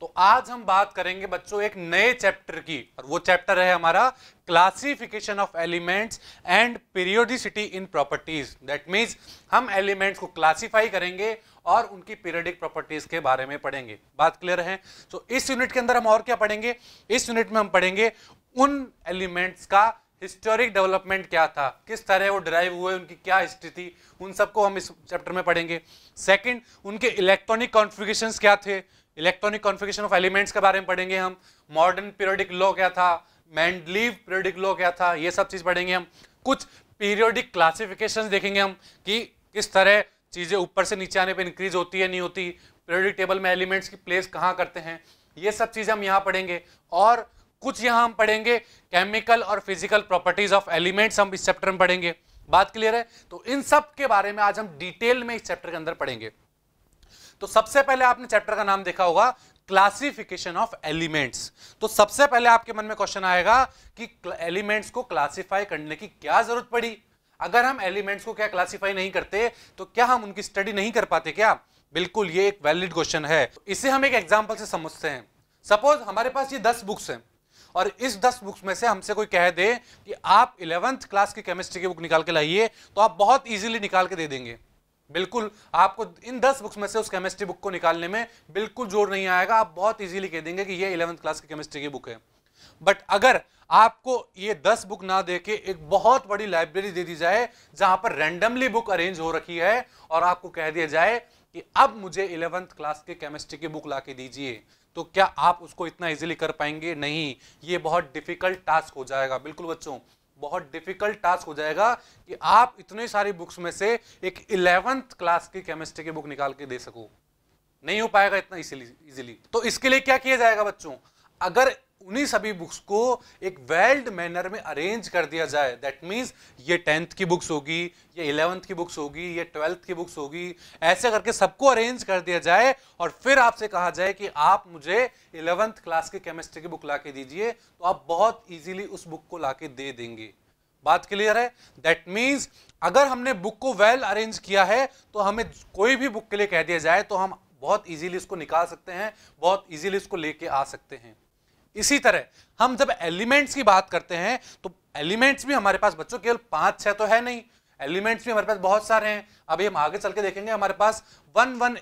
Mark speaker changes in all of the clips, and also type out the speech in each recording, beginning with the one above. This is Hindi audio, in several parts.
Speaker 1: तो आज हम बात करेंगे बच्चों एक नए चैप्टर की और वो चैप्टर है हमारा classification of elements and periodicity in properties that means हम एलिमेंट्स को क्लासिफाई करेंगे और उनकी पीरियडिक प्रॉपर्टीज के बारे में पढ़ेंगे बात क्लियर है तो इस यूनिट के अंदर हम और क्या पढ़ेंगे इस यूनिट में हम पढ़ेंगे उन एलिमेंट्स का हिस्टोरिक डेवलपमेंट क्या था किस तरह वो ड्राइव हुए उनकी क्या हिस्ट्री थी उन सबको हम इस चैप्टर में पढ़ेंगे सेकंड उनके इलेक्ट्रॉनिक कॉन्फ़िगरेशंस क्या थे इलेक्ट्रॉनिक कॉन्फ़िगरेशन ऑफ एलिमेंट्स के बारे में पढ़ेंगे हम मॉडर्न पीरियोडिक लॉ क्या था मैंडलीव पीरियोडिक लॉ क्या था ये सब चीज़ पढ़ेंगे हम कुछ पीरियोडिक क्लासिफिकेशन देखेंगे हम कि किस तरह चीज़ें ऊपर से नीचे आने पर इंक्रीज होती है नहीं होती पीरियोडिक टेबल में एलिमेंट्स की प्लेस कहाँ करते हैं ये सब चीज़ें हम यहाँ पढ़ेंगे और कुछ यहाँ हम पढ़ेंगे केमिकल और फिजिकल प्रॉपर्टीज ऑफ एलिमेंट्स हम इस चैप्टर में पढ़ेंगे बात क्लियर है तो इन सब के बारे में आज हम डिटेल में इस चैप्टर के अंदर पढ़ेंगे तो सबसे पहले आपने चैप्टर का नाम देखा होगा क्लासिफिकेशन ऑफ एलिमेंट्स तो सबसे पहले आपके मन में क्वेश्चन आएगा कि एलिमेंट्स को क्लासिफाई करने की क्या जरूरत पड़ी अगर हम एलिमेंट्स को क्या क्लासिफाई नहीं करते तो क्या हम उनकी स्टडी नहीं कर पाते क्या बिल्कुल ये एक वैलिड क्वेश्चन है इसे हम एक एग्जाम्पल से समझते हैं सपोज हमारे पास ये दस बुक्स हैं और इस दस बुक्स में से हमसे कोई कह दे कि आप इलेवंथ क्लास की केमिस्ट्री की बुक निकाल के लाइए तो आप बहुत इजीली निकाल के दे देंगे बिल्कुल आपको इन दस बुक्स में से उस केमिस्ट्री बुक को निकालने में बिल्कुल जोर नहीं आएगा आप बहुत इजीली कह देंगे कि ये इलेवंथ क्लास की केमिस्ट्री की बुक है बट अगर आपको ये दस बुक ना दे के एक बहुत बड़ी लाइब्रेरी दे दी जाए जहां पर रैंडमली बुक अरेंज हो रखी है और आपको कह दिया जाए कि अब मुझे इलेवंथ क्लास के केमिस्ट्री की बुक ला दीजिए तो क्या आप उसको इतना इजीली कर पाएंगे नहीं ये बहुत डिफिकल्ट टास्क हो जाएगा बिल्कुल बच्चों बहुत डिफिकल्ट टास्क हो जाएगा कि आप इतने सारी बुक्स में से एक इलेवेंथ क्लास की केमिस्ट्री की बुक निकाल के दे सको नहीं हो पाएगा इतना इजिली इजीली तो इसके लिए क्या किया जाएगा बच्चों अगर उन्हीं सभी बुक्स को एक वेल्ड मैनर में अरेंज कर दिया जाए दैट मीन्स ये टेंथ की बुक्स होगी ये इलेवंथ की बुक्स होगी ये ट्वेल्थ की बुक्स होगी ऐसे करके सबको अरेंज कर दिया जाए और फिर आपसे कहा जाए कि आप मुझे इलेवंथ क्लास की केमिस्ट्री की बुक ला के दीजिए तो आप बहुत ईजिली उस बुक को ला के दे देंगे बात क्लियर है दैट मीन्स अगर हमने बुक को वेल अरेंज किया है तो हमें कोई भी बुक के लिए कह दिया जाए तो हम बहुत ईजिली इसको निकाल सकते हैं बहुत ईजिली इसको लेके आ सकते हैं इसी तरह हम जब एलिमेंट्स की बात करते हैं तो एलिमेंट्स भी हमारे पास बच्चों केवल पांच छह तो है नहीं एलिमेंट्स भी हमारे पास बहुत सारे हैं अभी हम आगे चल के देखेंगे हमारे पास 118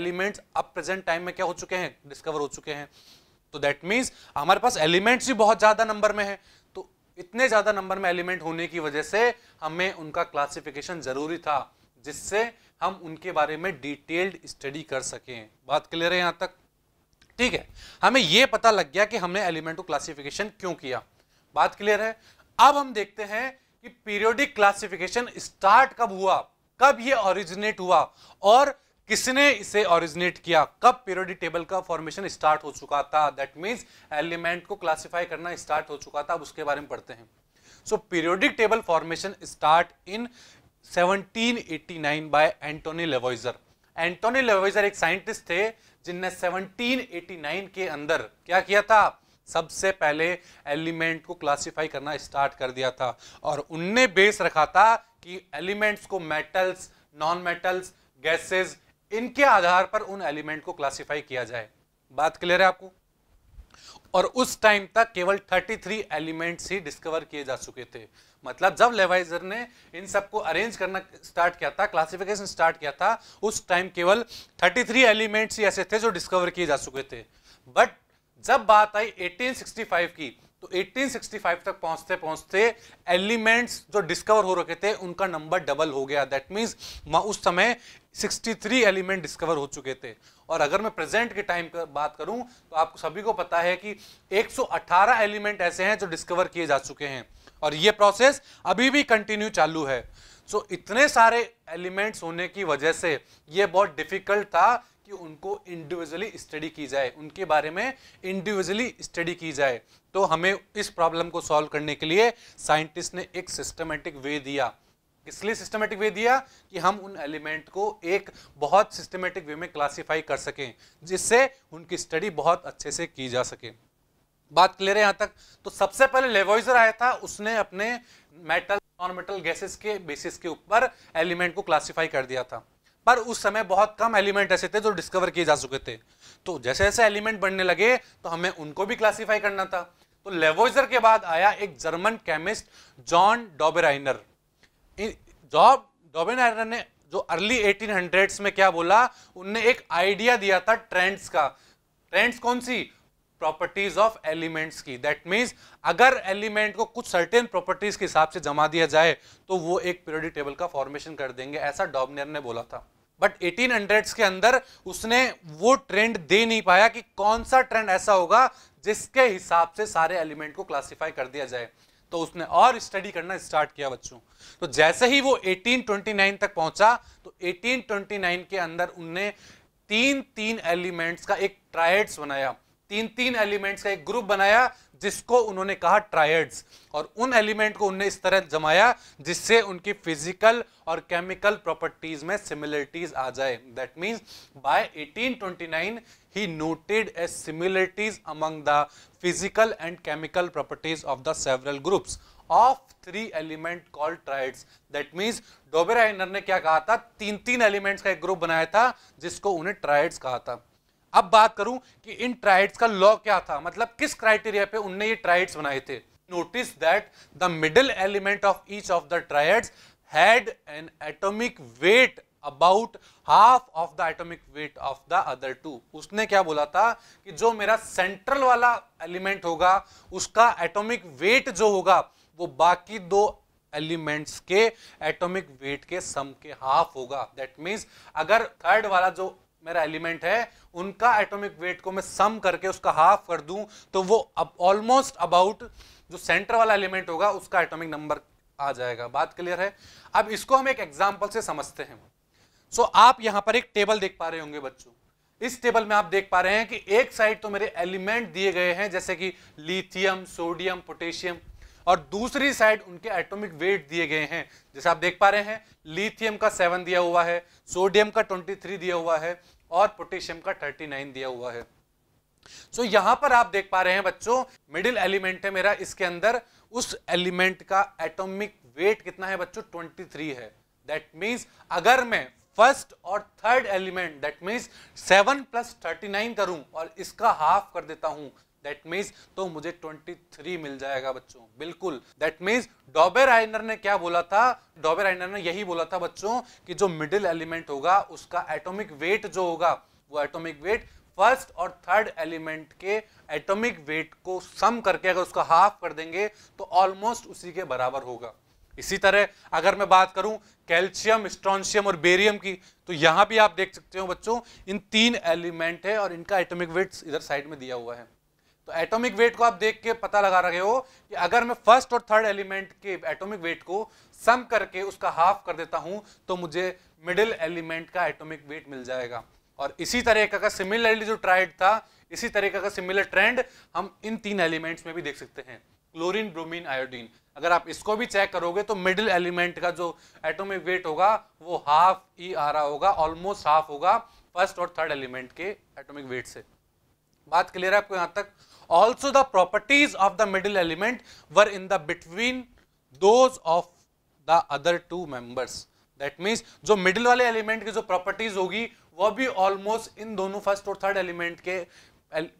Speaker 1: एलिमेंट्स अब प्रेजेंट टाइम में क्या हो चुके हैं डिस्कवर हो चुके हैं तो दैट मीन्स हमारे पास एलिमेंट्स भी बहुत ज़्यादा नंबर में है तो इतने ज़्यादा नंबर में एलिमेंट होने की वजह से हमें उनका क्लासिफिकेशन ज़रूरी था जिससे हम उनके बारे में डिटेल्ड स्टडी कर सकें बात क्लियर है यहाँ तक ठीक है हमें यह पता लग गया कि हमने एलिमेंट को क्लासिफिकेशन क्यों किया बात क्लियर है अब हम देखते हैं कि पीरियोडिक क्लासिफिकेशन स्टार्ट कब हुआ कब ये ओरिजिनेट हुआ और किसने इसे ओरिजिनेट किया कब पीरियोडिक टेबल का फॉर्मेशन स्टार्ट हो चुका था दैट मींस एलिमेंट को क्लासिफाई करना स्टार्ट हो चुका था अब उसके बारे में पढ़ते हैं so periodic table formation start in 1789 by Antoine Lavoisier Antoine Lavoisier एक साइंटिस्ट थे जिनने 1789 के अंदर क्या किया था सबसे पहले एलिमेंट को क्लासिफाई करना स्टार्ट कर दिया था और उनने बेस रखा था कि एलिमेंट्स को मेटल्स नॉन मेटल्स गैसेस इनके आधार पर उन एलिमेंट को क्लासिफाई किया जाए बात क्लियर है आपको और उस टाइम तक केवल 33 एलिमेंट्स ही डिस्कवर किए जा चुके थे मतलब जब लेवाइजर ने इन सबको अरेंज करना स्टार्ट किया था क्लासिफिकेशन स्टार्ट किया था उस टाइम केवल 33 एलिमेंट्स ही ऐसे थे जो डिस्कवर किए जा चुके थे बट जब बात आई 1865 की तो 1865 तक पहुंचते पहुंचते एलिमेंट्स जो डिस्कवर हो रखे थे उनका नंबर डबल हो गया दैट मीन्स उस समय सिक्सटी एलिमेंट डिस्कवर हो चुके थे और अगर मैं प्रेजेंट के टाइम पर बात करूं तो आपको सभी को पता है कि 118 एलिमेंट ऐसे हैं जो डिस्कवर किए जा चुके हैं और ये प्रोसेस अभी भी कंटिन्यू चालू है सो so, इतने सारे एलिमेंट्स होने की वजह से ये बहुत डिफिकल्ट था कि उनको इंडिविजुअली स्टडी की जाए उनके बारे में इंडिविजुअली स्टडी की जाए तो हमें इस प्रॉब्लम को सॉल्व करने के लिए साइंटिस्ट ने एक सिस्टमेटिक वे दिया इसलिए सिस्टमेटिक वे दिया कि हम उन एलिमेंट को एक बहुत सिस्टमेटिक वे में क्लासिफाई कर सकें जिससे उनकी स्टडी बहुत अच्छे से की जा सके बात क्लियर है यहाँ तक तो सबसे पहले लेवोइजर आया था उसने अपने मेटल नॉन मेटल गैसेस के बेसिस के ऊपर एलिमेंट को क्लासीफाई कर दिया था पर उस समय बहुत कम एलिमेंट ऐसे थे जो डिस्कवर किए जा चुके थे तो जैसे जैसे एलिमेंट बढ़ने लगे तो हमें उनको भी क्लासीफाई करना था तो लेवोइजर के बाद आया एक German chemist Johann Dobereiner Johann Dobereiner ने जो अर्ली 1800s में क्या बोला उनने एक आइडिया दिया था ट्रेंड्स का ट्रेंड्स कौन सी प्रॉपर्टीज ऑफ एलिमेंट्स की दैट मीन्स अगर एलिमेंट को कुछ सर्टेन प्रॉपर्टीज के हिसाब से जमा दिया जाए तो वो एक पीरियडिक टेबल का फॉर्मेशन कर देंगे ऐसा डॉबनियर ने बोला था बट 1800s के अंदर उसने वो ट्रेंड दे नहीं पाया कि कौन सा ट्रेंड ऐसा होगा जिसके हिसाब से सारे एलिमेंट को क्लासीफाई कर दिया जाए तो उसने और स्टडी करना स्टार्ट किया बच्चों तो जैसे ही वो 1829 तक पहुंचा तो 1829 के अंदर उनने तीन तीन एलिमेंट्स का एक ट्रायड्स बनाया तीन तीन एलिमेंट्स का एक ग्रुप बनाया जिसको उन्होंने कहा ट्रायड्स और उन एलिमेंट को उनने इस तरह जमाया जिससे उनकी फिजिकल और केमिकल प्रॉपर्टीज में सिमिलरिटीज आ जाए that means by 1829 he noted as similarities among the physical and chemical properties of the several groups of three element called triads. That means dobera einer ne kya kaha tha teen teen elements ka ek group banaya tha jisko unhe triads kaha tha ab baat karu ki in triads ka law kya tha matlab kis criteria pe unne ye triads banaye the notice that the middle element of each of the triads had an atomic weight about half of the atomic weight of the other two उसने क्या बोला था कि जो मेरा सेंट्रल वाला एलिमेंट होगा उसका एटॉमिक वेट जो होगा वो बाकी दो एलिमेंट्स के एटॉमिक वेट के सम के हाफ होगा दैट मींस अगर थर्ड वाला जो मेरा एलिमेंट है उनका एटॉमिक वेट को मैं सम करके उसका हाफ कर दूं तो वो अब ऑलमोस्ट अबाउट जो सेंटर वाला एलिमेंट होगा उसका एटॉमिक नंबर आ जाएगा बात क्लियर है अब इसको हम एक एग्जांपल से समझते हैं सो आप यहां पर एक टेबल देख पा रहे होंगे बच्चों इस टेबल में आप देख पा रहे हैं कि एक साइड तो मेरे एलिमेंट दिए गए हैं जैसे कि लिथियम सोडियम पोटेशियम और दूसरी साइड उनके एटॉमिक वेट दिए गए हैं जैसे आप देख पा रहे हैं लिथियम का सेवन दिया हुआ है सोडियम का ट्वेंटी थ्री दिया हुआ है और पोटेशियम का थर्टी नाइन दिया हुआ है सो so, यहां पर आप देख पा रहे हैं बच्चों मिडिल एलिमेंट है मेरा इसके अंदर उस एलिमेंट का एटोमिक वेट कितना है बच्चों ट्वेंटी है दैट मीन्स अगर मैं फर्स्ट और third element that means seven plus thirty nine करूँ और इसका हाफ कर देता हूँ दैट मीन्स तो मुझे ट्वेंटी थ्री मिल जाएगा बच्चों बिल्कुल दैट मीन्स डॉबेर आइनर ने क्या बोला था डॉबेर आइनर ने यही बोला था बच्चों कि जो मिडिल एलिमेंट होगा उसका एटोमिक वेट जो होगा वो एटोमिक वेट फर्स्ट और थर्ड एलिमेंट के एटॉमिक वेट को सम करके अगर उसका हाफ कर देंगे तो ऑलमोस्ट उसी के बराबर होगा इसी तरह अगर मैं बात करूं कैल्शियम स्ट्रॉन्शियम और बेरियम की तो यहां भी आप देख सकते हो बच्चों इन तीन एलिमेंट है और इनका एटॉमिक वेट इधर साइड में दिया हुआ है तो एटॉमिक वेट को आप देख के पता लगा रहे हो कि अगर मैं फर्स्ट और थर्ड एलिमेंट के एटॉमिक वेट को सम करके उसका हाफ कर देता हूं तो मुझे मिडिल एलिमेंट का एटॉमिक वेट मिल जाएगा और इसी तरह का सिमिलरली जो ट्राइड था इसी तरीके का सिमिलर ट्रेंड हम इन तीन एलिमेंट्स में भी देख सकते हैं क्लोरीन ब्रोमीन आयोडीन अगर आप इसको भी चेक करोगे तो मिडिल एलिमेंट का जो एटोमिक वेट होगा वो हाफ ई e आ रहा होगा ऑलमोस्ट हाफ होगा फर्स्ट और थर्ड एलिमेंट के एटोमिक वेट से बात क्लियर है आपको यहां तक also the properties of the middle element were in the between those of the other two members that means जो मिडिल वाले एलिमेंट की जो प्रॉपर्टीज होगी वह भी ऑलमोस्ट इन दोनों फर्स्ट और थर्ड एलिमेंट के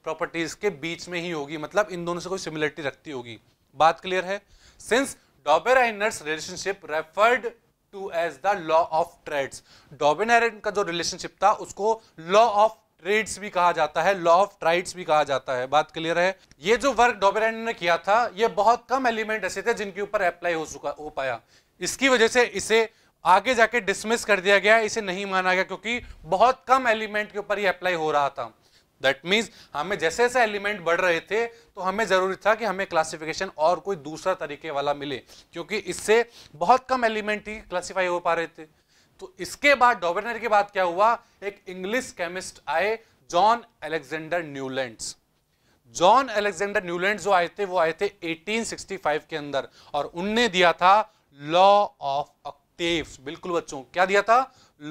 Speaker 1: प्रॉपर्टीज के बीच में ही होगी मतलब इन दोनों से कोई सिमिलरिटी रखती होगी बात क्लियर है since Dober-Einner's relationship referred to as the law of trades. Dober-Einner का जो relationship था उसको law of ट्रेड्स भी कहा जाता है लॉ ऑफ ट्राइड्स भी कहा जाता है बात क्लियर है ये जो वर्क डॉबेराइन ने किया था ये बहुत कम एलिमेंट ऐसे थे जिनके ऊपर अप्लाई हो चुका हो पाया इसकी वजह से इसे आगे जाके डिसमिस कर दिया गया इसे नहीं माना गया क्योंकि बहुत कम एलिमेंट के ऊपर ये अप्लाई हो रहा था दैट मीन्स हमें जैसे जैसे एलिमेंट बढ़ रहे थे तो हमें ज़रूरी था कि हमें क्लासिफिकेशन और कोई दूसरा तरीके वाला मिले क्योंकि इससे बहुत कम एलिमेंट ही क्लासीफाई हो पा रहे थे तो इसके बाद डॉबरनर के बाद क्या हुआ एक इंग्लिश केमिस्ट आए John Alexander Newlands John Alexander Newland जो आए थे वो आए थे 1865 के अंदर और उनने दिया था लॉ ऑफ ऑक्टेव्स बिल्कुल बच्चों क्या दिया था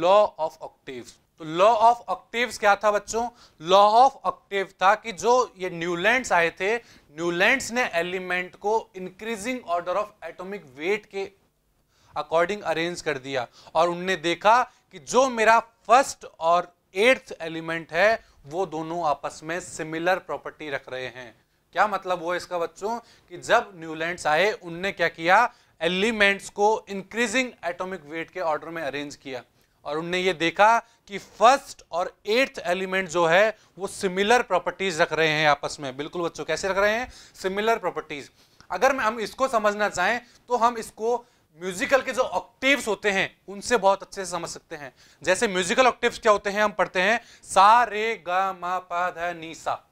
Speaker 1: लॉ ऑफ ऑक्टेव्स तो लॉ ऑफ ऑक्टेव्स क्या था बच्चों लॉ ऑफ ऑक्टेव था कि जो ये न्यूलैंड्स आए थे न्यूलैंड्स ने एलिमेंट को increasing order of atomic weight के अकॉर्डिंग अरेंज कर दिया और उनने देखा कि जो मेरा फर्स्ट और एट्थ एलिमेंट है वो दोनों आपस में सिमिलर प्रॉपर्टी रख रहे हैं क्या मतलब वो इसका बच्चों कि जब न्यूलैंड्स आए उनने क्या किया एलिमेंट्स को इंक्रीजिंग एटॉमिक वेट के ऑर्डर में अरेंज किया और उनने ये देखा कि फर्स्ट और एट्थ एलिमेंट जो है वो सिमिलर प्रॉपर्टीज रख रहे हैं आपस में बिल्कुल बच्चों कैसे रख रहे हैं सिमिलर प्रॉपर्टीज अगर हम इसको समझना चाहें तो हम इसको म्यूजिकल के जो ऑक्टिव होते हैं उनसे बहुत अच्छे से समझ सकते हैं जैसे म्यूजिकल ऑक्टिव क्या होते हैं हम पढ़ते हैं सा रे ग मा पा ध नी सा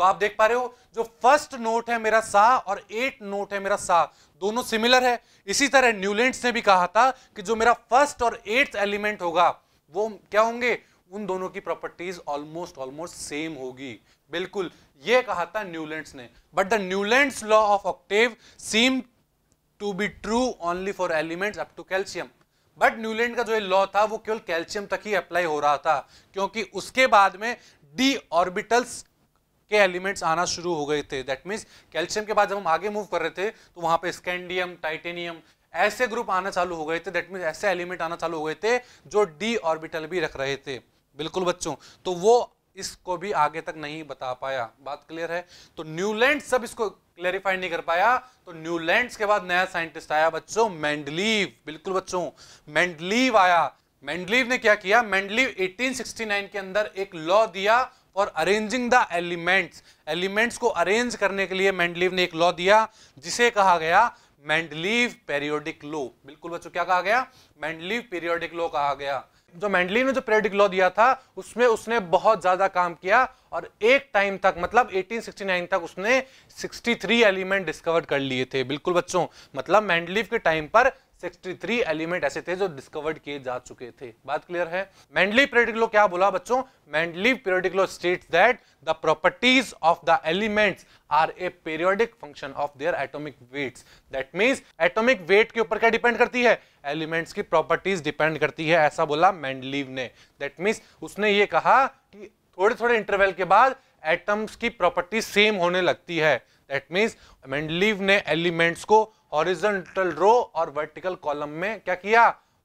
Speaker 1: तो आप देख पा रहे हो जो फर्स्ट नोट है मेरा सा और एट नोट है मेरा सा दोनों सिमिलर है इसी तरह न्यूलैंड्स ने भी कहा था कि जो मेरा फर्स्ट और एट्थ एलिमेंट होगा वो क्या होंगे उन दोनों की प्रॉपर्टीज ऑलमोस्ट ऑलमोस्ट सेम होगी बिल्कुल ये कहा था न्यूलेंट्स ने but the Newlands law of octave seem to be true only for elements up to calcium but Newland का जो लॉ था वो केवल कैल्शियम तक ही अप्लाई हो रहा था क्योंकि उसके बाद में डी ऑर्बिटल्स के एलिमेंट्स आना शुरू हो गए थे दैट मीन्स कैल्शियम के बाद जब हम आगे मूव कर रहे थे तो वहाँ पे स्कैंडियम टाइटेनियम ऐसे ग्रुप आना चालू हो गए थे दैट मीन्स ऐसे एलिमेंट आना चालू हो गए थे जो डी ऑर्बिटल भी रख रहे थे बिल्कुल बच्चों तो वो इसको भी आगे तक नहीं बता पाया बात क्लियर है तो न्यूलैंड सब इसको क्लैरिफाई नहीं कर पाया तो न्यूलैंड के बाद नया साइंटिस्ट आया बच्चों मैंडलीव बिल्कुल बच्चों मैंडलीव आया मैंडलीव ने क्या किया मैंडलीव 1869 के अंदर एक लॉ दिया और अरेंजिंग द एलिमेंट्स एलिमेंट्स को अरेंज करने के लिए मैंडलीव ने एक लॉ दिया जिसे कहा गया मैंडलीव पेरियोडिक लॉ बिल्कुल बच्चों क्या कहा गया मैंडलीव पेरियोडिक लॉ कहा गया जो मैंडलीव ने जो पेरियोडिक लॉ दिया था उसमें उसने बहुत ज्यादा काम किया और एक टाइम तक मतलब 1869 तक उसने 63 एलिमेंट डिस्कवर कर लिए थे बिल्कुल बच्चों मतलब मैंडलीव के टाइम पर 63 एलिमेंट ऐसे थे जो डिस्कवर्ड किए जा चुके थे बात क्लियर है मेंडली पीरियडिक लॉ क्या बोला बच्चों Mendeleev periodic law states that the properties of the elements are a periodic function of their atomic weights that means atomic weight के ऊपर क्या डिपेंड करती है एलिमेंट्स की प्रॉपर्टीज डिपेंड करती है ऐसा बोला मेंडलीव ने दैट मींस उसने ये कहा कि थोड़े थोड़े इंटरवल के बाद एटम्स की प्रॉपर्टी सेम होने लगती है दैट मीन्स मेंडलीव ने एलिमेंट्स को हॉरिजॉन्टल रो और वर्टिकल कॉलम में क्या किया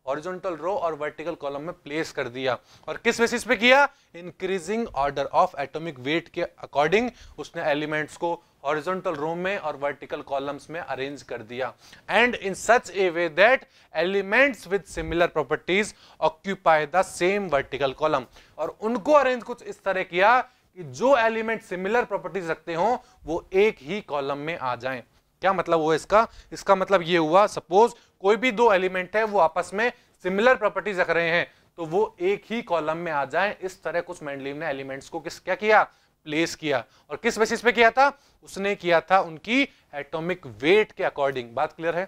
Speaker 1: हॉरिजॉन्टल रो और वर्टिकल कॉलम में प्लेस कर दिया और किस बेसिस पे किया increasing order of atomic weight के अकॉर्डिंग उसने एलिमेंट्स को हॉरिजॉन्टल रो में और वर्टिकल कॉलम्स में अरेंज कर दिया and in such a way that elements with similar properties occupy the same vertical column और उनको अरेंज कुछ इस तरह किया कि जो एलिमेंट सिमिलर प्रॉपर्टीज रखते हो वो एक ही कॉलम में आ जाए क्या मतलब हुआ इसका इसका मतलब ये हुआ सपोज कोई भी दो एलिमेंट है वो आपस में सिमिलर प्रॉपर्टीज रख रहे हैं तो वो एक ही कॉलम में आ जाए इस तरह कुछ मैंडलीव ने एलिमेंट्स को किस क्या किया प्लेस किया और किस बेसिस पे किया था उसने किया था उनकी एटॉमिक वेट के अकॉर्डिंग बात क्लियर है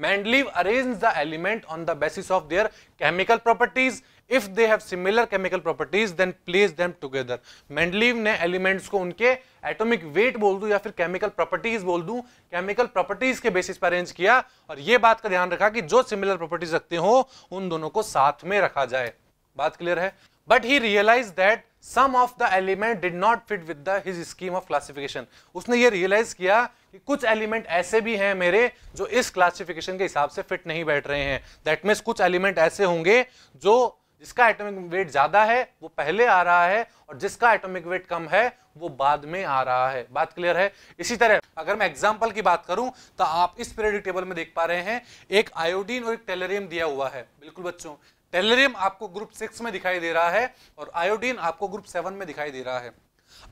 Speaker 1: Mendeleev arrange the element on the basis of their chemical properties if they have similar chemical properties then place them together Mendeleev ने एलिमेंट्स को उनके एटॉमिक वेट बोल दूं या फिर केमिकल प्रॉपर्टीज बोल दूं केमिकल प्रॉपर्टीज के बेसिस पर अरेंज किया और ये बात का ध्यान रखा कि जो सिमिलर प्रॉपर्टीज रखते हो उन दोनों को साथ में रखा जाए बात क्लियर है but he realize that some of the element did not fit with the his scheme of classification उसने ये रियलाइज किया कि कुछ एलिमेंट ऐसे भी हैं मेरे जो इस क्लासिफिकेशन के हिसाब से फिट नहीं बैठ रहे हैं दैट मीन्स कुछ एलिमेंट ऐसे होंगे जो जिसका एटॉमिक वेट ज़्यादा है वो पहले आ रहा है और जिसका एटॉमिक वेट कम है वो बाद में आ रहा है बात क्लियर है इसी तरह अगर मैं एग्जाम्पल की बात करूं तो आप इस पीरियडिक टेबल में देख पा रहे हैं एक आयोडीन और एक टेलरियम दिया हुआ है बिल्कुल बच्चों टेलरियम आपको ग्रुप सिक्स में दिखाई दे रहा है और आयोडीन आपको ग्रुप सेवन में दिखाई दे रहा है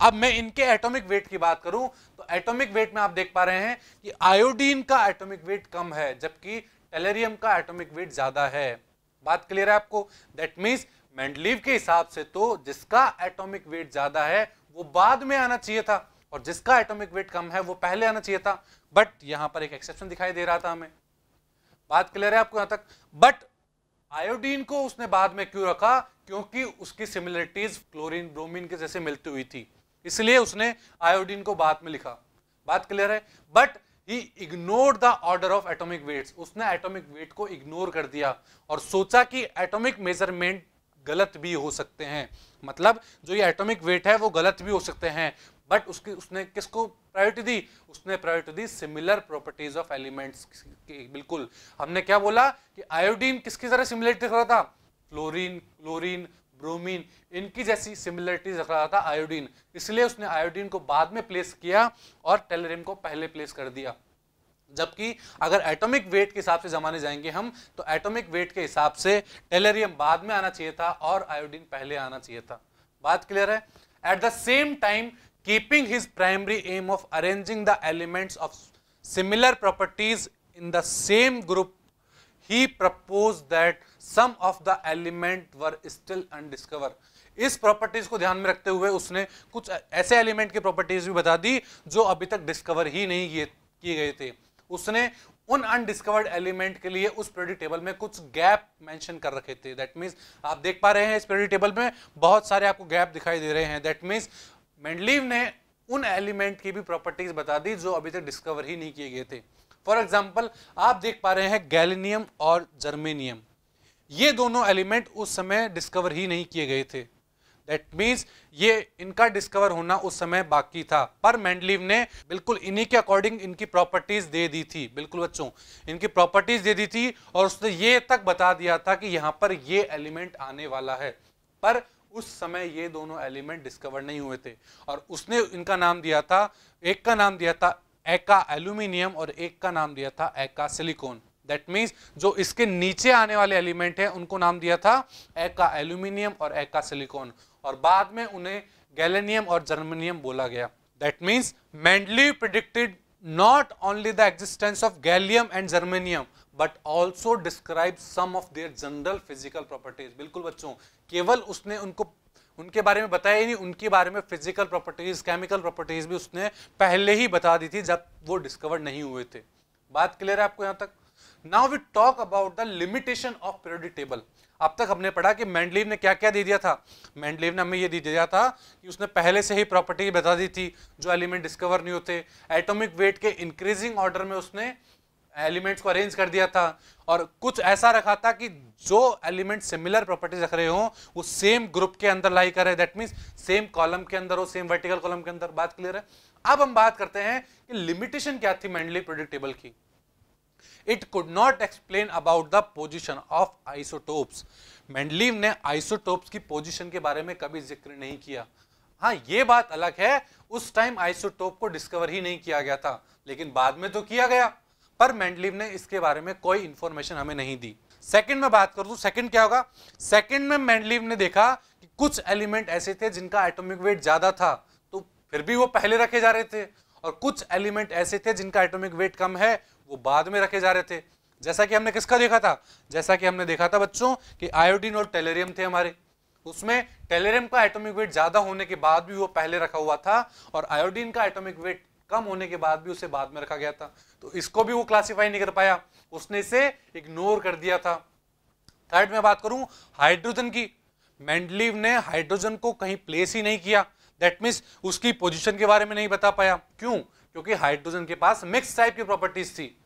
Speaker 1: अब मैं इनके एटॉमिक वेट की बात करूं तो एटॉमिक वेट में आप देख पा रहे हैं कि आयोडीन का एटॉमिक वेट कम है जबकि टेलेरियम का एटॉमिक वेट ज्यादा है बात क्लियर है आपको दैट मीन्स मेंडलीव के हिसाब से तो जिसका एटॉमिक वेट ज्यादा है वो बाद में आना चाहिए था और जिसका एटॉमिक वेट कम है वो पहले आना चाहिए था बट यहां पर एक एक्सेप्शन दिखाई दे रहा था हमें बात क्लियर है आपको यहां तक बट आयोडीन को उसने बाद में क्यों रखा क्योंकि उसकी सिमिलरिटीज क्लोरीन ब्रोमीन के जैसे मिलती हुई थी इसलिए उसने आयोडीन को बाद में लिखा बात क्लियर है but he ignore the order of atomic weights उसने एटोमिक वेट को इग्नोर कर दिया और सोचा कि एटोमिक मेजरमेंट गलत भी हो सकते हैं मतलब जो ये एटॉमिक वेट है वो गलत भी हो सकते हैं बट उसकी उसने किसको प्रायोरिटी दी उसने प्रायोरिटी दी सिमिलर प्रॉपर्टीज ऑफ एलिमेंट्स की बिल्कुल हमने क्या बोला कि आयोडीन किसकी तरह सिमिलर दिख रहा था फ्लोरीन क्लोरीन ब्रोमीन इनकी जैसी सिमिलरिटीज रख रहा था आयोडीन इसलिए उसने आयोडीन को बाद में प्लेस किया और टेलरिन को पहले प्लेस कर दिया जबकि अगर एटॉमिक वेट के हिसाब से जमाने जाएंगे हम तो एटॉमिक वेट के हिसाब से टेलरियम बाद में आना चाहिए था और आयोडीन पहले आना चाहिए था बात क्लियर है at the same time keeping his primary aim of arranging the elements of similar properties in the same group he propose that some of the element were still undiscover इस प्रॉपर्टीज को ध्यान में रखते हुए उसने कुछ ऐसे एलिमेंट की प्रॉपर्टीज भी बता दी जो अभी तक डिस्कवर ही नहीं किए किए गए थे उसने उन अनडिस्कवर्ड एलिमेंट के लिए उस प्रेडिट टेबल में कुछ गैप मेंशन कर रखे थे दैट मीन्स आप देख पा रहे हैं इस प्रेडिट टेबल में बहुत सारे आपको गैप दिखाई दे रहे हैं दैट मीन्स मेंडलीव ने उन एलिमेंट की भी प्रॉपर्टीज बता दी जो अभी तक डिस्कवर ही नहीं किए गए थे फॉर एग्जाम्पल आप देख पा रहे हैं गैलिनियम और जर्मेनियम ये दोनों एलिमेंट उस समय डिस्कवर ही नहीं किए गए थे दैट मीन्स ये इनका डिस्कवर होना उस समय बाकी था पर मैंडलिव ने बिल्कुल इन्हीं के अकॉर्डिंग इनकी प्रॉपर्टीज दे दी थी बिल्कुल बच्चों इनकी प्रॉपर्टीज दे दी थी और उसने ये तक बता दिया था कि यहाँ पर ये एलिमेंट आने वाला है पर उस समय ये दोनों एलिमेंट डिस्कवर नहीं हुए थे और उसने इनका नाम दिया था एक का नाम दिया था एका एल्यूमिनियम और एक का नाम दिया था एका सिलिकॉन दैट मीन्स जो इसके नीचे आने वाले एलिमेंट हैं उनको नाम दिया था एका एल्यूमिनियम और एका सिलिकॉन और बाद में उन्हें गैलेनियम और जर्मनियम बोला गया that means Mendeleev predicted not only the existence of gallium and germanium but also describe some of their general physical properties बिल्कुल बच्चों केवल उसने उनको उनके बारे में बताया ही नहीं उनके बारे में फिजिकल प्रॉपर्टीज केमिकल प्रॉपर्टीज भी उसने पहले ही बता दी थी जब वो डिस्कवर नहीं हुए थे बात क्लियर है आपको यहाँ तक now we talk about the limitation of periodic table अब तक हमने पढ़ा कि मैंडलीव ने क्या क्या दे दिया था मैंडलीव ने हमें ये दे दिया था कि उसने पहले से ही प्रॉपर्टी बता दी थी जो एलिमेंट डिस्कवर नहीं होते एटॉमिक वेट के इंक्रीजिंग ऑर्डर में उसने एलिमेंट्स को अरेंज कर दिया था और कुछ ऐसा रखा था कि जो एलिमेंट सिमिलर प्रॉपर्टीज रख रहे हो वो सेम ग्रुप के अंदर लाई करे दैट मीन्स सेम कॉलम के अंदर हो सेम वर्टिकल कॉलम के अंदर बात क्लियर है अब हम बात करते हैं कि लिमिटेशन क्या थी मैंडली प्रोडिक्टेबल की it could not explain about the position of isotopes Mendeleev ने आइसोटोप्स की पोजिशन के बारे में कभी जिक्र नहीं किया हाँ ये बात अलग है उस टाइम आइसोटोप को डिस्कवर ही नहीं किया गया था लेकिन बाद में तो किया गया पर मेंडलीव ने इसके बारे में कोई इंफॉर्मेशन हमें नहीं दी सेकंड में बात करूँ सेकंड तो क्या होगा सेकंड में मेंडलीव ने देखा कि कुछ एलिमेंट ऐसे थे जिनका एटॉमिक वेट ज़्यादा था तो फिर भी वो पहले रखे जा रहे थे और कुछ एलिमेंट ऐसे थे जिनका एटॉमिक वेट कम है वो बाद में रखे जा रहे थे जैसा कि हमने किसका देखा था जैसा कि हमने देखा था बच्चों कि आयोडीन और टेलेरियम थे हमारे उसमें टेलेरियम का एटॉमिक वेट ज्यादा होने के बाद भी वो पहले रखा हुआ था और आयोडीन का एटॉमिक वेट कम होने के बाद भी उसे बाद में रखा गया था तो इसको भी वो क्लासिफाई नहीं कर पाया उसने इसे इग्नोर कर दिया था थर्ड में बात करूं हाइड्रोजन की मेंडलीव ने हाइड्रोजन को कहीं प्लेस ही नहीं किया दैट मीन्स उसकी पोजिशन के बारे में नहीं बता पाया क्यों क्योंकि हाइड्रोजन के पास मिक्स टाइप की प्रॉपर्टीज थी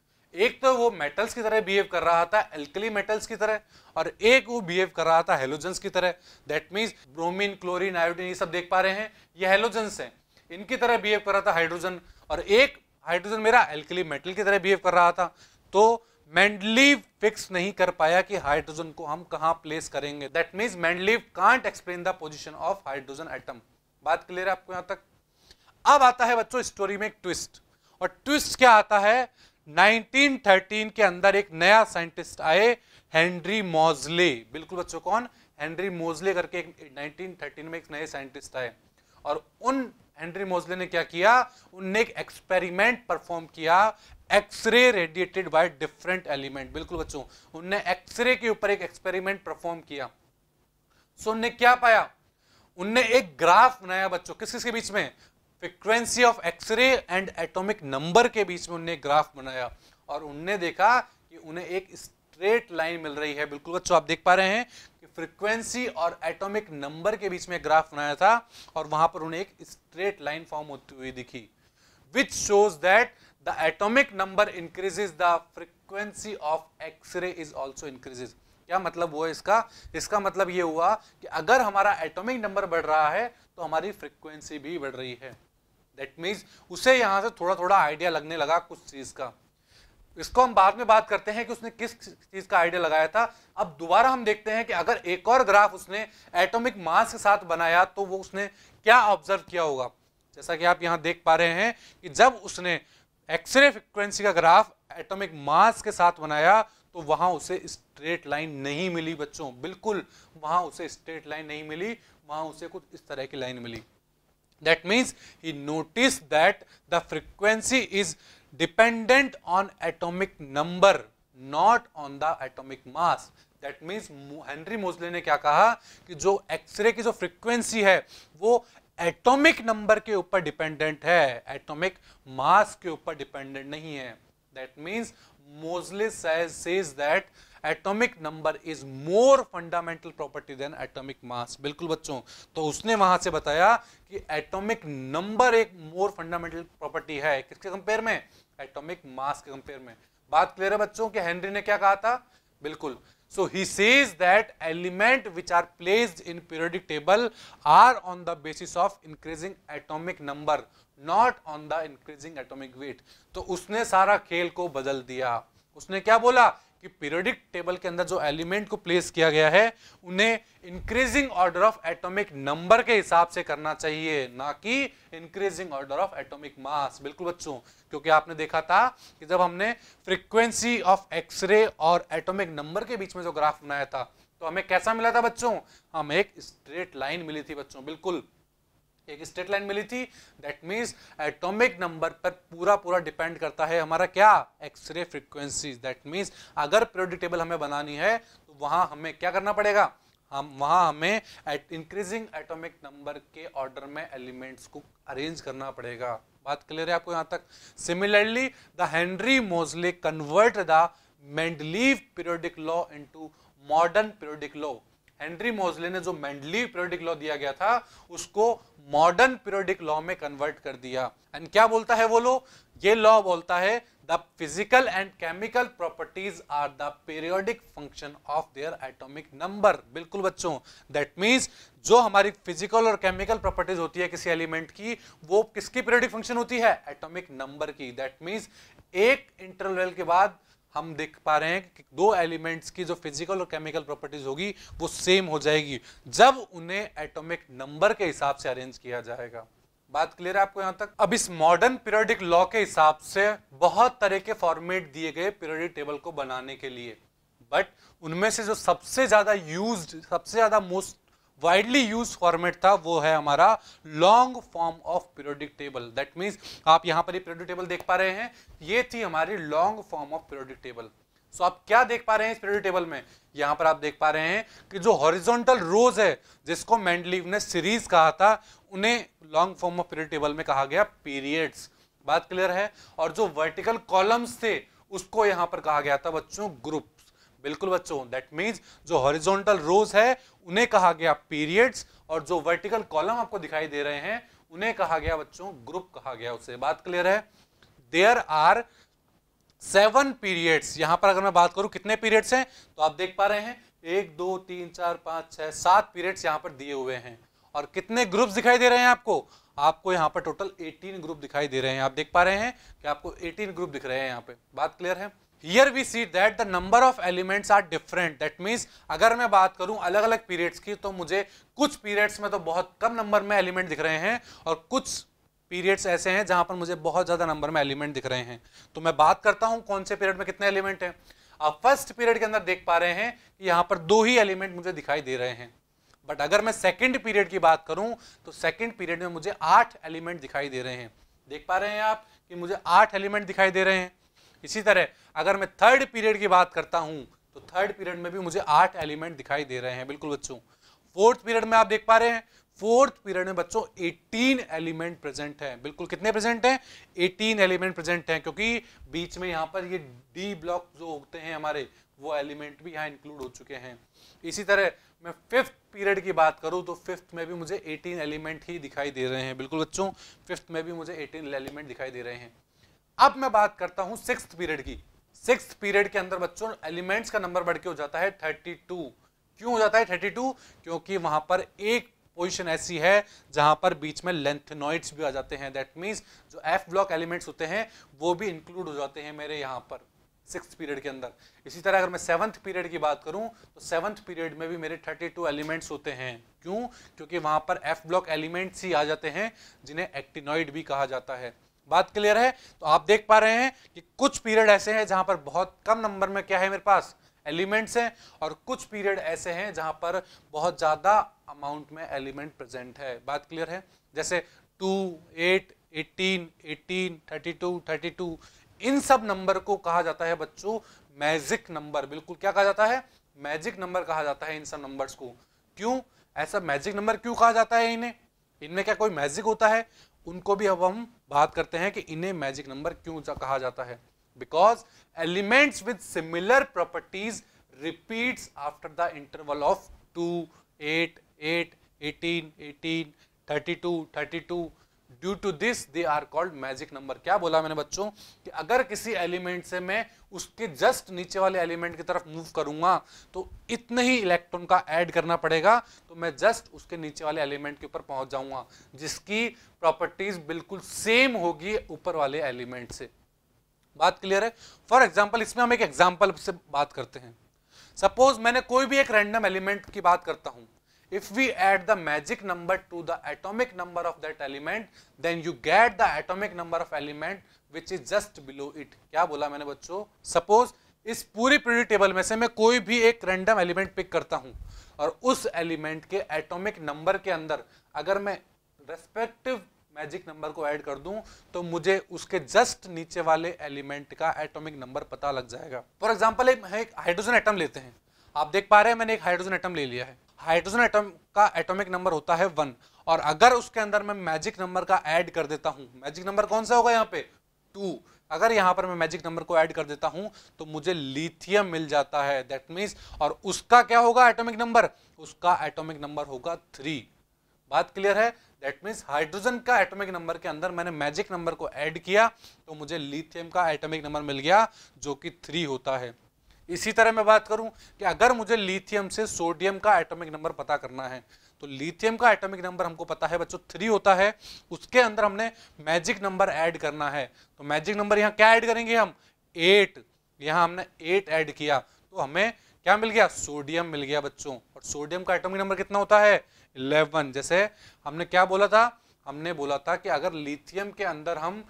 Speaker 1: एक तो वो मेटल्स की तरह बिहेव कर रहा था एल्कली मेटल्स की तरह और एक वो बिहेव कर रहा था हेलोजेंस की तरह that means bromine chlorine iodine ये सब देख पा रहे हैं ये हेलोजेंस हैं इनकी तरह बिहेव कर रहा था हाइड्रोजन और एक हाइड्रोजन मेरा एल्कली मेटल की तरह बिहेव कर रहा था तो मैंडलीव फिक्स नहीं कर पाया कि हाइड्रोजन को हम कहाँ प्लेस करेंगे that means Mendeleev can't explain the position of hydrogen atom बात क्लियर है आपको यहां तक अब आता है बच्चों स्टोरी में एक ट्विस्ट और ट्विस्ट क्या आता है 1913 के अंदर एक नया साइंटिस्ट आए हेनरी मोजले बिल्कुल बच्चों कौन हेनरी मोजले करके एक 1913 में एक नए साइंटिस्ट आए और उन हेनरी मोजले ने क्या किया उनने एक एक्सपेरिमेंट परफॉर्म किया X ray radiated by different element बिल्कुल बच्चों उनने एक्सरे के ऊपर एक एक्सपेरिमेंट परफॉर्म किया सो उनने क्या पाया उनने एक ग्राफ बनाया बच्चों किस किसके बीच में frequency of X ray and atomic number के बीच में उनने ग्राफ बनाया और उनने देखा कि उन्हें एक स्ट्रेट लाइन मिल रही है बिल्कुल बच्चों आप देख पा रहे हैं कि फ्रिक्वेंसी और एटॉमिक नंबर के बीच में ग्राफ बनाया था और वहां पर उन्हें एक स्ट्रेट लाइन फॉर्म होती हुई दिखी which shows that the atomic number increases the frequency of X ray is also increases क्या मतलब वो इसका इसका मतलब ये हुआ कि अगर हमारा एटॉमिक नंबर बढ़ रहा है तो हमारी फ्रिक्वेंसी भी बढ़ रही है दैट मीन्स उसे यहाँ से थोड़ा थोड़ा आइडिया लगने लगा कुछ चीज़ का इसको हम बाद में बात करते हैं कि उसने किस चीज का आइडिया लगाया था अब दोबारा हम देखते हैं कि अगर एक और ग्राफ उसने एटॉमिक मास के साथ बनाया तो वो उसने क्या ऑब्जर्व किया होगा जैसा कि आप यहाँ देख पा रहे हैं कि जब उसने एक्सरे फ्रिक्वेंसी का ग्राफ एटॉमिक मास के साथ बनाया तो वहां उसे स्ट्रेट लाइन नहीं मिली बच्चों बिल्कुल वहां उसे स्ट्रेट लाइन नहीं मिली वहां उसे कुछ इस तरह की लाइन मिली that means he notice that the frequency is dependent on atomic number not on the atomic mass that means Henry Moseley ने क्या कहा कि जो एक्सरे की जो फ्रिक्वेंसी है वो एटॉमिक नंबर के ऊपर डिपेंडेंट है एटॉमिक मास के ऊपर डिपेंडेंट नहीं है that means Mosley says, says that atomic number is more fundamental property than atomic mass बिल्कुल बच्चों तो उसने वहां से बताया कि एटॉमिक नंबर एक मोर फंडामेंटल प्रॉपर्टी है किसके कंपेयर में एटॉमिक मास के कंपेयर में बात क्लियर है बच्चों कि हेनरी ने क्या कहा था बिल्कुल so he says that element which are placed in periodic table are on the basis of increasing atomic number not on the increasing atomic weight तो उसने सारा खेल को बदल दिया उसने क्या बोला कि पीरियडिक टेबल के अंदर जो एलिमेंट को प्लेस किया गया है उन्हें increasing order of atomic number के हिसाब से करना चाहिए ना कि increasing order of atomic mass बिल्कुल बच्चों क्योंकि आपने देखा था कि जब हमने फ्रीक्वेंसी ऑफ एक्सरे और एटॉमिक नंबर के बीच में जो ग्राफ बनाया था तो हमें कैसा मिला था बच्चों हमें एक स्ट्रेट लाइन मिली थी बच्चों बिल्कुल एक स्टेट लाइन मिली थी दैट मीन्स एटॉमिक नंबर पर पूरा पूरा डिपेंड करता है हमारा क्या एक्सरे फ्रिक्वेंसी दैट मीन्स अगर पीरियोडिक टेबल हमें बनानी है तो वहां हमें क्या करना पड़ेगा हम वहां हमें इंक्रीजिंग एटॉमिक नंबर के ऑर्डर में एलिमेंट्स को अरेंज करना पड़ेगा बात क्लियर है आपको यहां तक similarly the Henry Moseley convert the Mendeleev periodic law into modern periodic law Henry Moseley ने जो मेंडली पीरियोडिक लॉ दिया गया था उसको मॉडर्न पीरियोडिक लॉ में कन्वर्ट कर दिया एंड क्या बोलता है वो लो ये लॉ बोलता है the physical and chemical properties are the periodic function of their atomic number बिल्कुल बच्चों दैट मींस जो हमारी फिजिकल और केमिकल प्रॉपर्टीज होती है किसी एलिमेंट की वो किसकी पीरियोडिक फंक्शन होती है एटॉमिक नंबर की दैट मींस एक इंटरवल के बाद हम देख पा रहे हैं कि दो एलिमेंट्स की जो फिजिकल और केमिकल प्रॉपर्टीज होगी वो सेम हो जाएगी जब उन्हें एटॉमिक नंबर के हिसाब से अरेंज किया जाएगा बात क्लियर है आपको यहां तक अब इस मॉडर्न पीरियोडिक लॉ के हिसाब से बहुत तरह के फॉर्मेट दिए गए पीरियोडिक टेबल को बनाने के लिए बट उनमें से जो सबसे ज़्यादा यूज सबसे ज़्यादा मोस्ट वाइडली यूज फॉर्मेट था वो है हमारा long form of periodic table that means आप यहां पर पीरियोडिक टेबल देख पा रहे हैं ये थी हमारी long form of periodic table so आप क्या देख पा रहे हैं इस पीरियोडिक टेबल में यहां पर आप देख पा रहे हैं कि जो हॉरिजॉन्टल रोज है जिसको मैंडलीव ने सीरीज कहा था उन्हें long form of period table में कहा गया पीरियड्स बात क्लियर है और जो वर्टिकल कॉलम्स थे उसको यहां पर कहा गया था बच्चों ग्रुप बिल्कुल बच्चों दैट मीन्स जो हॉरिजोनटल रोज है उन्हें कहा गया पीरियड्स और जो वर्टिकल कॉलम आपको दिखाई दे रहे हैं उन्हें कहा गया बच्चों ग्रुप कहा गया उससे बात क्लियर है देयर आर सेवन पीरियड्स यहां पर अगर मैं बात करूं कितने पीरियड्स हैं तो आप देख पा रहे हैं एक दो तीन चार पाँच छह सात पीरियड्स यहाँ पर दिए हुए हैं और कितने ग्रुप्स दिखाई दे रहे हैं आपको आपको यहाँ पर टोटल 18 ग्रुप दिखाई दे रहे हैं आप देख पा रहे हैं कि आपको 18 ग्रुप दिख रहे हैं यहाँ पे बात क्लियर है here we see that the number of elements are different that means अगर मैं बात करूं अलग अलग पीरियड्स की तो मुझे कुछ पीरियड्स में तो बहुत कम नंबर में एलिमेंट दिख रहे हैं और कुछ पीरियड्स ऐसे हैं जहां पर मुझे बहुत ज़्यादा नंबर में एलिमेंट दिख रहे हैं तो मैं बात करता हूं कौन से पीरियड में कितने एलिमेंट हैं आप फर्स्ट पीरियड के अंदर देख पा रहे हैं कि यहाँ पर दो ही एलिमेंट मुझे दिखाई दे रहे हैं बट अगर मैं सेकेंड पीरियड की बात करूँ तो सेकेंड पीरियड में मुझे आठ एलिमेंट दिखाई दे रहे हैं देख पा रहे हैं आप कि मुझे आठ एलिमेंट दिखाई दे रहे हैं इसी तरह अगर मैं थर्ड पीरियड की बात करता हूँ तो थर्ड पीरियड में भी मुझे आठ एलिमेंट दिखाई दे रहे हैं बिल्कुल बच्चों फोर्थ पीरियड में आप देख पा रहे हैं फोर्थ पीरियड में बच्चों 18 एलिमेंट प्रेजेंट हैं बिल्कुल कितने प्रेजेंट हैं 18 एलिमेंट प्रेजेंट हैं क्योंकि बीच में यहाँ पर ये डी ब्लॉक जो होते हैं हमारे वो एलिमेंट भी यहाँ इंक्लूड हो चुके हैं इसी तरह मैं फिफ्थ पीरियड की बात करूँ तो फिफ्थ में भी मुझे 18 एलिमेंट ही दिखाई दे रहे हैं बिल्कुल बच्चों फिफ्थ में भी मुझे 18 एलिमेंट दिखाई दे रहे हैं अब मैं बात करता हूं सिक्स पीरियड की सिक्स पीरियड के अंदर बच्चों एलिमेंट्स का नंबर बढ़ के हो जाता है थर्टी टू क्यों हो जाता है थर्टी टू क्योंकि वहां पर एक पोजीशन ऐसी है जहां पर बीच में लेंथेनॉइड्स भी आ जाते हैं दैट मीन्स जो एफ ब्लॉक एलिमेंट्स होते हैं वो भी इंक्लूड हो जाते हैं मेरे यहाँ पर सिक्स पीरियड के अंदर इसी तरह अगर मैं सेवन्थ पीरियड की बात करूं तो सेवन्थ पीरियड में भी मेरे थर्टी टू एलिमेंट्स होते हैं क्यों क्योंकि वहां पर एफ ब्लॉक एलिमेंट्स ही आ जाते हैं जिन्हें एक्टिनॉइड भी कहा जाता है बात क्लियर है तो आप देख पा रहे हैं कि कुछ पीरियड ऐसे हैं जहां पर बहुत कम नंबर में क्या है मेरे पास एलिमेंट्स हैं और कुछ पीरियड ऐसे हैं जहां पर बहुत ज़्यादा अमाउंट में एलिमेंट प्रेजेंट है बात क्लियर है जैसे two eight eighteen eighteen thirty two thirty two इन सब नंबर को कहा जाता है बच्चों मैजिक नंबर बिल्कुल क्या कहा जाता है मैजिक नंबर कहा जाता है इन सब नंबर्स को क्यों ऐसा मैजिक नंबर क्यों कहा जाता है इन्हें इनमें क्या कोई मैजिक होता है उनको भी अब हम बात करते हैं कि इन्हें मैजिक नंबर क्यों कहा जाता है because elements with similar properties repeats after the interval of two eight eight eighteen eighteen thirty two thirty two due to this they are called magic number क्या बोला मैंने बच्चों कि अगर किसी एलिमेंट से मैं उसके जस्ट नीचे वाले एलिमेंट की तरफ मूव करूंगा तो इतने ही इलेक्ट्रॉन का ऐड करना पड़ेगा तो मैं जस्ट उसके नीचे वाले एलिमेंट के ऊपर पहुंच जाऊंगा जिसकी प्रॉपर्टीज बिल्कुल सेम होगी ऊपर वाले एलिमेंट से बात क्लियर है फॉर एग्जाम्पल इसमें हम एक एग्जाम्पल से बात करते हैं सपोज मैंने कोई भी एक रैंडम एलिमेंट की बात करता हूं if we add the magic number to the atomic number of that element then you get the atomic number of element which is just below it kya bola maine bachcho suppose is puri periodic table mein se main koi bhi ek random element pick karta hu aur us element ke atomic number ke andar agar main respective magic number को ऐड कर दूं तो मुझे उसके जस्ट नीचे वाले एलिमेंट का एटॉमिक नंबर पता लग जाएगा फॉर एग्जांपल एक हाइड्रोजन एटम लेते हैं आप देख पा रहे हैं मैंने एक हाइड्रोजन एटम ले लिया है हाइड्रोजन एटम का एटॉमिक नंबर होता है वन और अगर उसके अंदर मैं मैजिक नंबर का ऐड कर देता हूँ मैजिक नंबर कौन सा होगा यहाँ पे टू अगर यहाँ पर मैं मैजिक नंबर को ऐड कर देता हूँ तो मुझे लिथियम मिल जाता है दैट मीन्स और उसका क्या होगा एटॉमिक नंबर उसका एटॉमिक नंबर होगा थ्री बात क्लियर है दैट मीन्स हाइड्रोजन का एटॉमिक नंबर के अंदर मैंने मैजिक नंबर को ऐड किया तो मुझे लिथियम का एटॉमिक नंबर मिल गया जो कि थ्री होता है इसी तरह मैं बात करूं कि अगर मुझे लिथियम से सोडियम का एटॉमिक नंबर पता करना है तो लिथियम का एटॉमिक नंबर हमको पता है बच्चों थ्री होता है उसके अंदर हमने मैजिक नंबर ऐड करना है तो मैजिक नंबर यहाँ क्या ऐड करेंगे हम एट यहाँ हमने एट ऐड किया तो हमें क्या मिल गया सोडियम मिल गया बच्चों और सोडियम का एटॉमिक नंबर कितना होता है इलेवन जैसे हमने क्या बोला था हमने बोला था कि अगर लिथियम के अंदर हम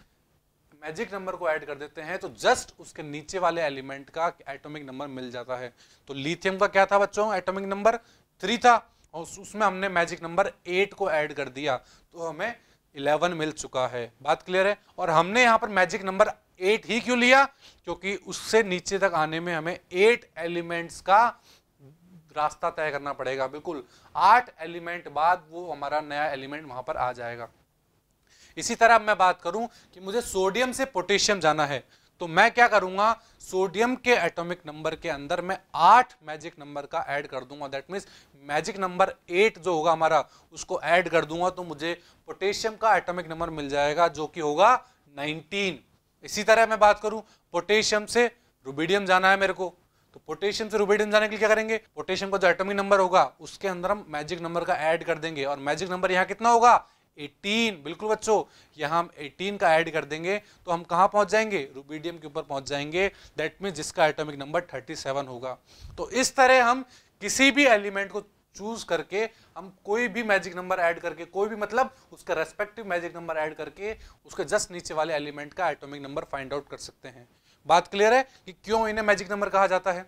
Speaker 1: मैजिक नंबर को ऐड कर देते हैं तो जस्ट उसके नीचे वाले एलिमेंट का एटॉमिक नंबर मिल जाता है तो लिथियम का क्या था बच्चों एटॉमिक नंबर थ्री था और उसमें हमने मैजिक नंबर एट को ऐड कर दिया तो हमें इलेवन मिल चुका है बात क्लियर है और हमने यहाँ पर मैजिक नंबर एट ही क्यों लिया क्योंकि उससे नीचे तक आने में हमें एट एलिमेंट्स का रास्ता तय करना पड़ेगा बिल्कुल आठ एलिमेंट बाद वो हमारा नया एलिमेंट वहां पर आ जाएगा इसी तरह अब मैं बात करूं कि मुझे सोडियम से पोटेशियम जाना है तो मैं क्या करूंगा सोडियम के एटॉमिक नंबर के अंदर मैं आठ मैजिक नंबर का ऐड कर दूंगा that means magic number eight जो होगा हमारा उसको ऐड कर दूंगा तो मुझे पोटेशियम का एटॉमिक नंबर मिल जाएगा जो कि होगा नाइनटीन इसी तरह मैं बात करूं पोटेशियम से रुबीडियम जाना है मेरे को तो पोटेशियम से रुबीडियम जाने के लिए क्या करेंगे पोटेशियम का जो एटॉमिक नंबर होगा उसके अंदर हम मैजिक नंबर का ऐड कर देंगे और मैजिक नंबर यहाँ कितना होगा 18 बिल्कुल बच्चों यहाँ हम 18 का ऐड कर देंगे तो हम कहाँ पहुँच जाएंगे रूबीडियम के ऊपर पहुँच जाएंगे दैट मीन्स जिसका एटॉमिक नंबर 37 होगा तो इस तरह हम किसी भी एलिमेंट को चूज करके हम कोई भी मैजिक नंबर ऐड करके कोई भी मतलब उसका रेस्पेक्टिव मैजिक नंबर ऐड करके उसके जस्ट नीचे वाले एलिमेंट का एटॉमिक नंबर फाइंड आउट कर सकते हैं बात क्लियर है कि क्यों इन्हें मैजिक नंबर कहा जाता है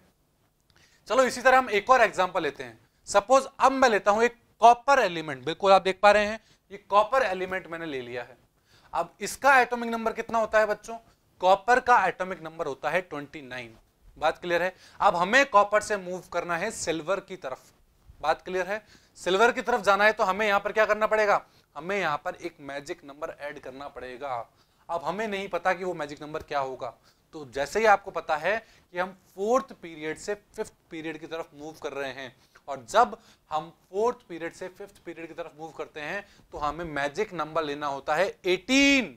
Speaker 1: चलो इसी तरह हम एक और एग्जाम्पल लेते हैं सपोज अब मैं लेता हूँ एक कॉपर एलिमेंट बिल्कुल आप देख पा रहे हैं ये कॉपर एलिमेंट मैंने ले लिया है अब इसका एटॉमिक नंबर कितना होता है बच्चों कॉपर का एटॉमिक नंबर होता है 29 बात क्लियर है अब हमें कॉपर से मूव करना है सिल्वर की तरफ बात क्लियर है सिल्वर की तरफ जाना है तो हमें यहां पर क्या करना पड़ेगा हमें यहां पर एक मैजिक नंबर एड करना पड़ेगा अब हमें नहीं पता कि वो मैजिक नंबर क्या होगा तो जैसे ही आपको पता है कि हम फोर्थ पीरियड से फिफ्थ पीरियड की तरफ मूव कर रहे हैं और जब हम फोर्थ पीरियड से फिफ्थ पीरियड की तरफ मूव करते हैं तो हमें मैजिक नंबर लेना होता है 18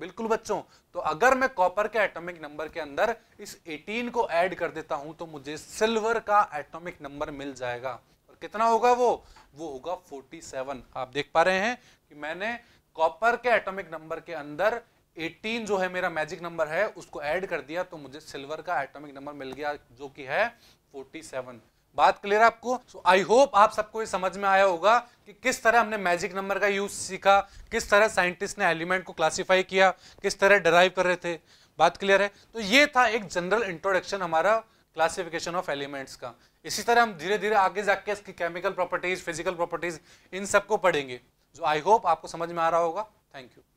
Speaker 1: बिल्कुल बच्चों तो अगर मैं कॉपर के एटॉमिक नंबर के अंदर इस 18 को ऐड कर देता हूं तो मुझे सिल्वर का एटॉमिक नंबर मिल जाएगा और कितना होगा वो वो होगा 47 आप देख पा रहे हैं कि मैंने कॉपर के एटॉमिक नंबर के अंदर 18 जो है मेरा मैजिक नंबर है उसको ऐड कर दिया तो मुझे सिल्वर का एटॉमिक नंबर मिल गया जो कि है 47 बात क्लियर आपको सो आई होप आप सबको ये समझ में आया होगा कि किस तरह हमने मैजिक नंबर का यूज सीखा किस तरह साइंटिस्ट ने एलिमेंट को क्लासिफाई किया किस तरह डराइव कर रहे थे बात क्लियर है तो ये था एक जनरल इंट्रोडक्शन हमारा क्लासिफिकेशन ऑफ एलिमेंट्स का इसी तरह हम धीरे धीरे आगे जाके इसकी केमिकल प्रॉपर्टीज फिजिकल प्रॉपर्टीज इन सबको पढ़ेंगे जो आई होप आपको समझ में आ रहा होगा थैंक यू